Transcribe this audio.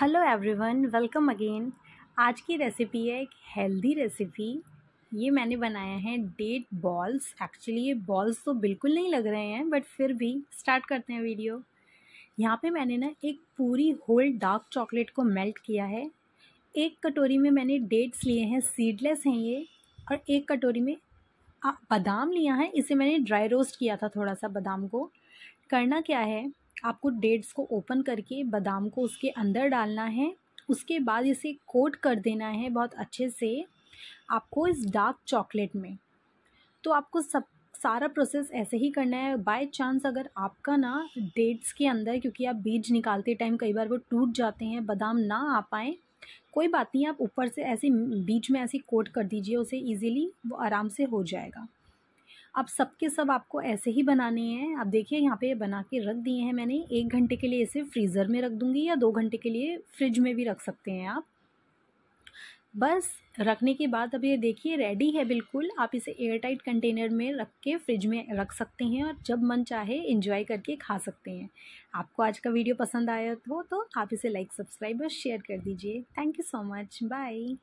hello everyone welcome again आज की recipe है एक हेल्दी रेसिपी ये मैंने बनाया है डेट बॉल्स एक्चुअली ये बॉल्स तो बिल्कुल नहीं लग रहे हैं बट फिर भी स्टार्ट करते हैं वीडियो यहाँ पे मैंने ना एक पूरी होल डार्क चॉकलेट को मेल्ट किया है एक कटोरी में मैंने डेट्स लिए हैं सीडलेस हैं ये और एक कटोरी में बादाम लिया है इसे मैंने ड्राई रोस्ट किया था थोड़ा सा बादाम को करना क्या है आपको डेट्स को ओपन करके बादाम को उसके अंदर डालना है उसके बाद इसे कोट कर देना है बहुत अच्छे से आपको इस डार्क चॉकलेट में तो आपको सब सारा प्रोसेस ऐसे ही करना है बाय चांस अगर आपका ना डेट्स के अंदर क्योंकि आप बीज निकालते टाइम कई बार वो टूट जाते हैं बादाम ना आ पाए कोई बात नहीं आप ऊपर से ऐसे बीज में ऐसे कोट कर दीजिए उसे इजीली वो आराम से हो जाएगा आप सबके सब आपको ऐसे ही बनाने हैं आप देखिए यहाँ पे बना के रख दिए हैं मैंने एक घंटे के लिए इसे फ्रीज़र में रख दूँगी या दो घंटे के लिए फ्रिज में भी रख सकते हैं आप बस रखने के बाद अब ये देखिए रेडी है बिल्कुल आप इसे एयर टाइट कंटेनर में रख के फ्रिज में रख सकते हैं और जब मन चाहे इंजॉय करके खा सकते हैं आपको आज का वीडियो पसंद आया हो तो, तो आप इसे लाइक सब्सक्राइब और शेयर कर दीजिए thank you so much bye